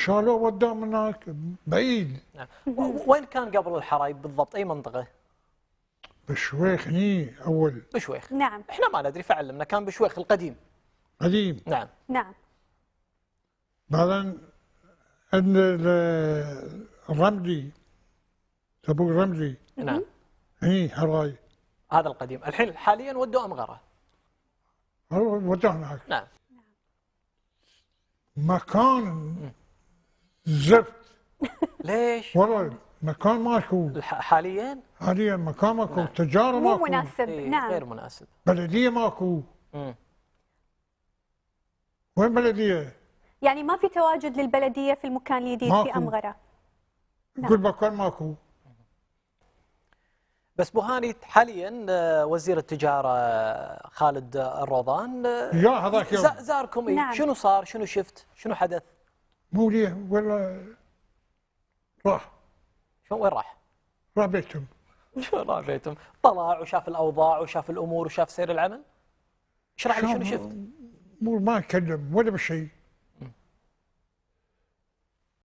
شالوه من هناك بعيد نعم. وين كان قبل الحرايب بالضبط اي منطقه؟ بشويخ هني اول بشويخ نعم احنا ما ندري فعلمنا كان بشويخ القديم قديم نعم نعم بعدين عندنا الرملي تبوك الرملي نعم هني حراي هذا القديم الحين حاليا ودوا امغره ودوا هناك نعم مكان زفت ليش؟ والله مكان ماكو حاليا؟ حاليا مكان ماكو نعم. تجاره ماكو مو مناسب إيه نعم غير مناسب بلديه ماكو مم. وين بلديه؟ يعني ما في تواجد للبلديه في المكان الجديد في امغره نعم. كل مكان ماكو بس بوهاني حاليا آه، وزير التجاره آه، خالد آه، الروضان يا هذاك زاركم إيه، نعم. شنو صار؟ شنو شفت؟ شنو حدث؟ مو ليه ولا راح شو وين راح؟ راح بيتهم شو راح بيتهم؟ طلع وشاف الاوضاع وشاف الامور وشاف سير العمل؟ اشرح لي شنو شفت؟ مو ما اتكلم ولا بشيء